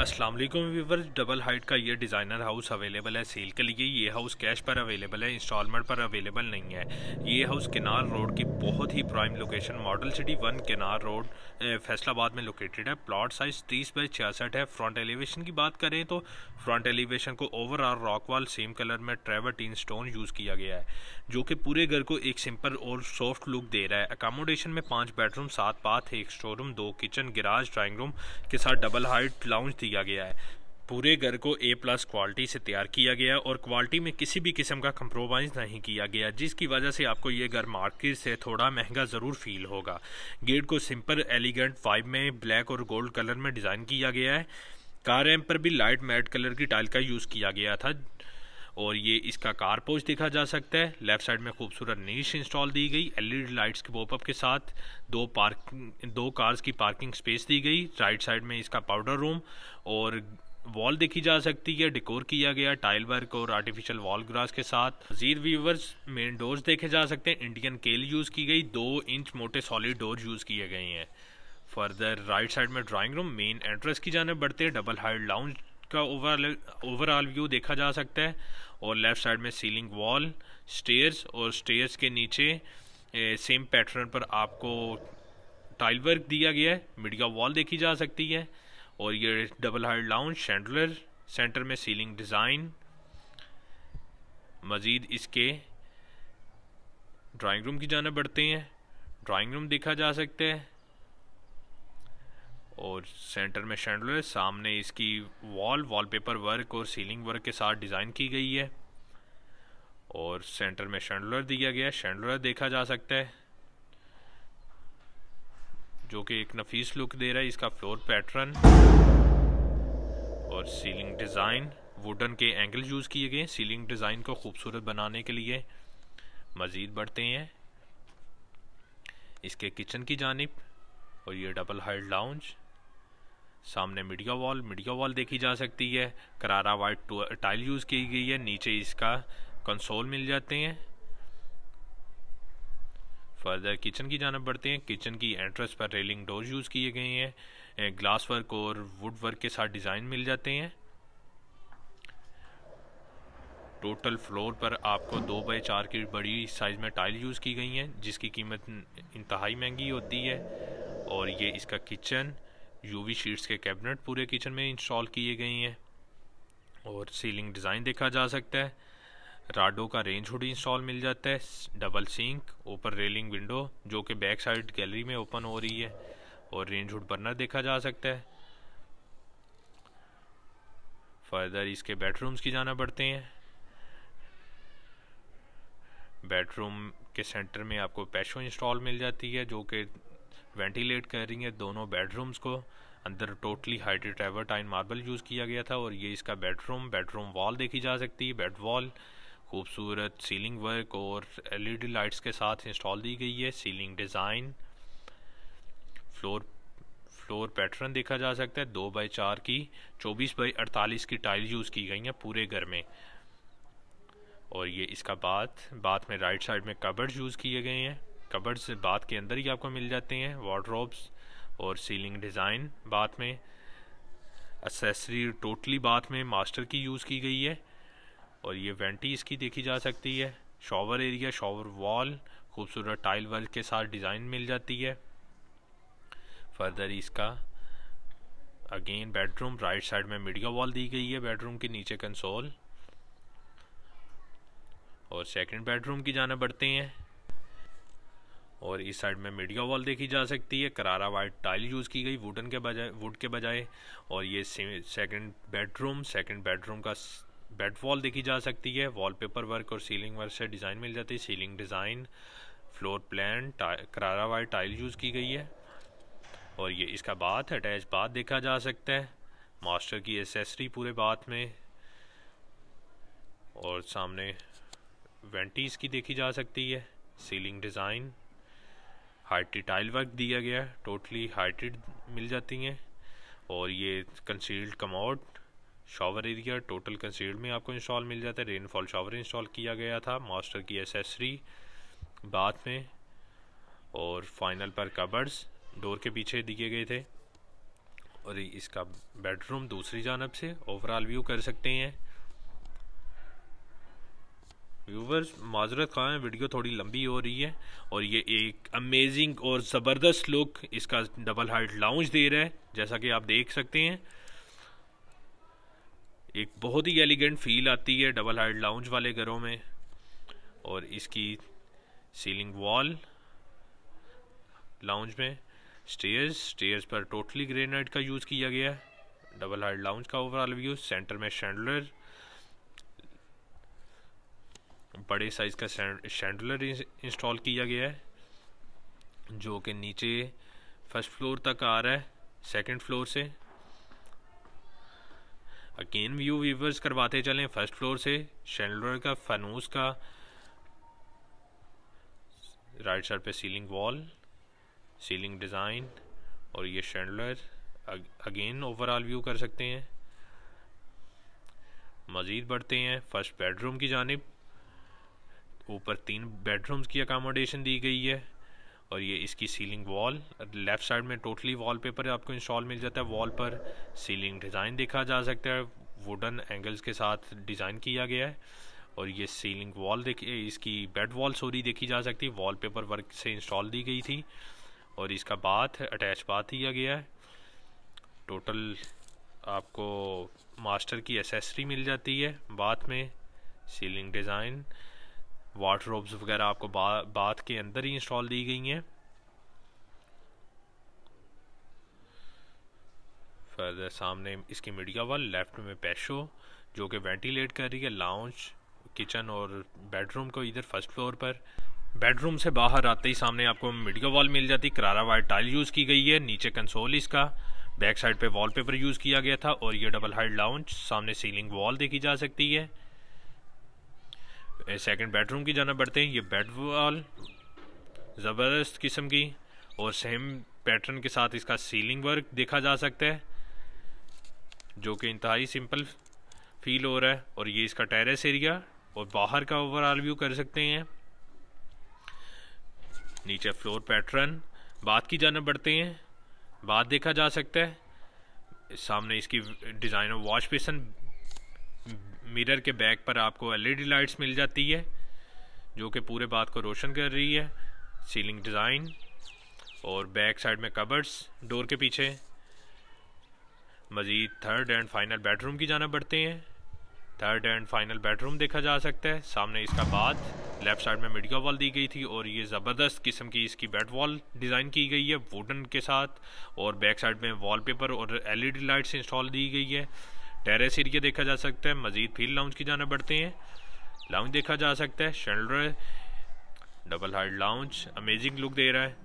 Aslam viewer double height का ये designer house available है सेल के लिए ये हाउस कैश पर अवेलेबल है इंस्टॉलमेंट पर अवेलेबल नहीं है ये हाउस किनार रोड की बहुत ही prime location model city one किनार रोड फैसलाबाद में लोकेटेड है प्लॉट साइज तीस बाई छियासठ है फ्रंट एलिवेशन की बात करें तो फ्रंट एलिवेशन को overall rock wall same colour में टीन स्टोन यूज़ किया गया है जो कि पूरे घर को एक सिंपल और सॉफ्ट लुक दे रहा है अकामोडेशन में पाँच बेडरूम सात बाथ एक स्टोर रूम दो किचन गिराज ड्राइंग रूम के साथ डबल हाइट गेस्ट लाउंज दिया गया है पूरे घर को ए प्लस क्वालिटी से तैयार किया गया और क्वालिटी में किसी भी किस्म का कंप्रोमाइज़ नहीं किया गया जिसकी वजह से आपको ये घर मार्केट से थोड़ा महंगा ज़रूर फील होगा गेट को सिंपल एलिगेंट वाइब में ब्लैक और गोल्ड कलर में डिज़ाइन किया गया है कार एम पर भी लाइट मैट कलर की टाइल का यूज़ किया गया था और ये इसका पोच देखा जा सकता है लेफ्ट साइड में खूबसूरत नीश इंस्टॉल दी गई एलईडी लाइट्स के पॉपअप के साथ दो पार्किंग दो कार्स की पार्किंग स्पेस दी गई राइट साइड में इसका पाउडर रूम और वॉल देखी जा सकती है डेकोर किया गया टाइल वर्क और आर्टिफिशियल वॉल ग्रास के साथ जीर व्यूवर्स मेन डोर्स देखे जा सकते हैं इंडियन केल यूज़ की गई दो इंच मोटे सॉलिड डोर यूज़ किए गए हैं फर्दर राइट साइड में ड्राइंग रूम मेन एंट्रेंस की जाने बढ़ते हैं डबल हाइड लाउंज का ओवरऑल ओवरऑल व्यू देखा जा सकता है और लेफ़्ट साइड में सीलिंग वॉल स्टेयर्स और स्टेयर्स के नीचे सेम पैटर्न पर आपको टाइल वर्क दिया गया है मिडिया वॉल देखी जा सकती है और ये double height lounge chandelier centre में सीलिंग डिज़ाइन मज़ीद इसके ड्राइंग रूम की जाना बढ़ते हैं ड्राइंग रूम देखा जा सकता है और सेंटर में शेंडलर सामने इसकी वॉल वॉलपेपर वर्क और सीलिंग वर्क के साथ डिज़ाइन की गई है और सेंटर में शेंडलर दिया गया है शेंडलर देखा जा सकता है जो कि एक नफीस लुक दे रहा है इसका फ्लोर पैटर्न और सीलिंग डिज़ाइन वुडन के एंगल यूज़ किए गए सीलिंग डिज़ाइन को खूबसूरत बनाने के लिए मज़ीद बढ़ते हैं इसके किचन की जानब और ये डबल हाइड लाउंज सामने मीडिया वॉल मीडिया वॉल देखी जा सकती है करारा वाइट टाइल यूज़ की गई है नीचे इसका कंसोल मिल जाते हैं फर्दर किचन की जानब बढ़ते हैं किचन की एंट्रेंस पर रेलिंग डोर यूज़ किए गए हैं ग्लास वर्क और वुड वर्क के साथ डिज़ाइन मिल जाते हैं टोटल फ्लोर पर आपको दो बाय चार की बड़ी साइज़ में टाइल यूज़ की गई हैं जिसकी कीमत इंतहाई महंगी होती है और ये इसका किचन यूवी शीट्स के कैबिनेट पूरे किचन में इंस्टॉल किए गए हैं और सीलिंग डिज़ाइन देखा जा सकता है राडो का रेंज हुड इंस्टॉल मिल जाता है डबल सिंक ऊपर रेलिंग विंडो जो कि बैक साइड गैलरी में ओपन हो रही है और रेंज हुड बर्नर देखा जा सकता है फर्दर इसके बेडरूम्स की जाना पड़ते हैं बेडरूम के सेंटर में आपको पैशो इंस्टॉल मिल जाती है जो कि वेंटिलेट कर रही है दोनों बेडरूम्स को अंदर टोटली हाइड्रेट एवरटाइन मार्बल यूज़ किया गया था और ये इसका बेडरूम बेडरूम वॉल देखी जा सकती है बेड वॉल खूबसूरत सीलिंग वर्क और एलईडी लाइट्स e के साथ इंस्टॉल दी गई है ceiling design floor floor pattern देखा जा सकता है दो बाई चार की चौबीस बाई अड़तालीस की टाइल यूज़ की गई हैं पूरे घर में और ये इसका बाथ बाथ में राइट साइड में कबर्ड यूज़ किए गए हैं कबर्ड्स बाथ के अंदर ही आपको मिल जाते हैं वार्ड्रोब्स और सीलिंग डिज़ाइन बाथ में एसेसरी टोटली बाथ में मास्टर की यूज़ की गई है और ये वेंटी इसकी देखी जा सकती है शॉवर एरिया शॉवर वॉल खूबसूरत टाइल वर्क के साथ डिज़ाइन मिल जाती है फर्दर इसका अगेन बेडरूम राइट साइड में मीडिया वॉल दी गई है बेडरूम के नीचे कंसोल और सेकंड बेडरूम की जाना बढ़ते हैं और इस साइड में मीडिया वॉल देखी जा सकती है करारा वाइट टाइल यूज़ की गई वुडन के बजाय वुड के बजाय और ये सेकंड बेडरूम सेकंड बेडरूम का बेड वॉल देखी जा सकती है वॉलपेपर वर्क और सीलिंग वर्क से डिज़ाइन मिल जाती है सीलिंग डिज़ाइन फ्लोर प्लान करारा वाइट टाइल यूज़ की गई है और ये इसका बाथ अटैच बाथ देखा जा सकता है मास्टर की एसेसरी पूरे बाथ में और सामने वेंटीज़ की देखी जा सकती है सीलिंग डिज़ाइन हार्टी टाइल वर्क दिया गया है टोटली हाइटेड मिल जाती हैं और ये concealed commode shower area total concealed में आपको इंस्टॉल मिल जाता है रेनफॉल शॉवर इंस्टॉल किया गया था मास्टर की एसेसरी बाथ में और फाइनल पर कबर्स डोर के पीछे दिए गए थे और इसका बेडरूम दूसरी जानब से ओवरऑल व्यू कर सकते हैं व्यूवर्स माजरत खाएँ वीडियो थोड़ी लंबी हो रही है और ये एक अमेजिंग और ज़बरदस्त लुक इसका डबल हाइट लाउंज दे रहा है जैसा कि आप देख सकते हैं एक बहुत ही एलिगेंट फील आती है डबल हाइट लाउंज वाले घरों में और इसकी सीलिंग वॉल लाउंज में स्टेयर्स स्टेयर्स पर टोटली ग्रेनाइट का यूज़ किया गया है डबल हाइट लाउंज का ओवरऑल व्यू सेंटर में शैंडलर बड़े साइज़ का शेंडुलर इंस्टॉल किया गया है जो कि नीचे फर्स्ट फ्लोर तक आ रहा है सेकंड फ्लोर से अगेन व्यू व्यूवर्स करवाते चलें फर्स्ट फ्लोर से शेंडुलर का फनूस का राइट साइड पे सीलिंग वॉल सीलिंग डिज़ाइन और ये शेंडलर अगेन ओवरऑल व्यू कर सकते हैं मज़ीद बढ़ते हैं फर्स्ट बेडरूम की जानब ऊपर तीन बेडरूम्स की अकामोडेशन दी गई है और ये इसकी सीलिंग वॉल लेफ़्ट साइड में टोटली वॉलपेपर आपको इंस्टॉल मिल जाता है वॉल पर सीलिंग डिज़ाइन देखा जा सकता है वुडन एंगल्स के साथ डिज़ाइन किया गया है और ये सीलिंग वॉल देखिए इसकी बेड वॉल सॉरी देखी जा सकती है वॉलपेपर वर्क से इंस्टॉल दी गई थी और इसका बाथ अटैच बाथ दिया गया है टोटल आपको मास्टर की एसेसरी मिल जाती है बाथ में सीलिंग डिज़ाइन वाटरोब्स वगैरह आपको बा, बाथ के अंदर ही इंस्टॉल दी गई हैं फर्दर सामने इसकी मीडिया वाल लेफ्ट में पैशो जो कि वेंटिलेट कर रही है लाउंज किचन और बेडरूम को इधर फर्स्ट फ्लोर पर बेडरूम से बाहर आते ही सामने आपको मीडिया वॉल मिल जाती करारा वाइट टाइल यूज़ की गई है नीचे कंसोल इसका बैक साइड पे वॉलपेपर यूज़ किया गया था और ये डबल हाइड लाउंज सामने सीलिंग वॉल देखी जा सकती है सेकंड बेडरूम की जाना बढ़ते हैं ये बेड वॉल ज़बरदस्त किस्म की और सेम पैटर्न के साथ इसका सीलिंग वर्क देखा जा सकता है जो कि इंतहाई सिंपल फील हो रहा है और ये इसका टेरेस एरिया और बाहर का ओवरऑल व्यू कर सकते हैं नीचे फ्लोर पैटर्न बात की जाना बढ़ते हैं बात देखा जा सकता है सामने इसकी डिज़ाइन और वॉश बेसन मिरर के बैक पर आपको एलईडी लाइट्स मिल जाती है जो कि पूरे बात को रोशन कर रही है सीलिंग डिज़ाइन और बैक साइड में कबर्स डोर के पीछे मज़ीद थर्ड एंड फाइनल बेडरूम की जाना बढ़ते हैं थर्ड एंड फाइनल बेडरूम देखा जा सकता है सामने इसका बाद लेफ़्ट साइड में मिडिया वॉल दी गई थी और ये ज़बरदस्त किस्म की इसकी बेड वॉल डिज़ाइन की गई है वुडन के साथ और बैक साइड में वॉलपेपर और एलईडी लाइट्स इंस्टॉल दी गई है टेरेस एरिया देखा जा सकता है मजीद फील्ड लाउंज की जाना बढ़ते हैं लाउंज देखा जा सकता है शेल्डर double height lounge amazing look दे रहा है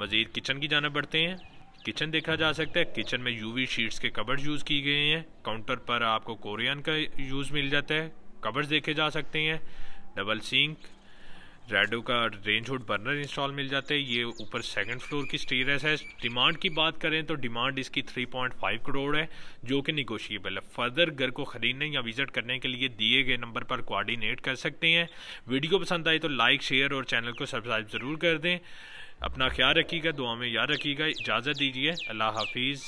मज़ीद किचन की जाना बढ़ते हैं किचन देखा जा सकता है किचन में यूवी शीट्स के कवर्स यूज़ किए गए हैं काउंटर पर आपको कोरियन का यूज़ मिल जाता है कवर्स देखे जा सकते हैं डबल सिंक रेडो का रेंज हुड बर्नर इंस्टॉल मिल जाता है ये ऊपर सेकंड फ्लोर की स्टेरस है डिमांड की बात करें तो डिमांड इसकी 3.5 करोड़ है जो कि निगोशिएबल है फर्दर घर को ख़रीदने या विज़िट करने के लिए दिए गए नंबर पर कोऑर्डिनेट कर सकते हैं वीडियो पसंद आई तो लाइक शेयर और चैनल को सब्सक्राइब ज़रूर कर दें अपना ख्याल रखिएगा दुआ में याद रखिएगा इजाज़त दीजिए अल्लाह हाफिज़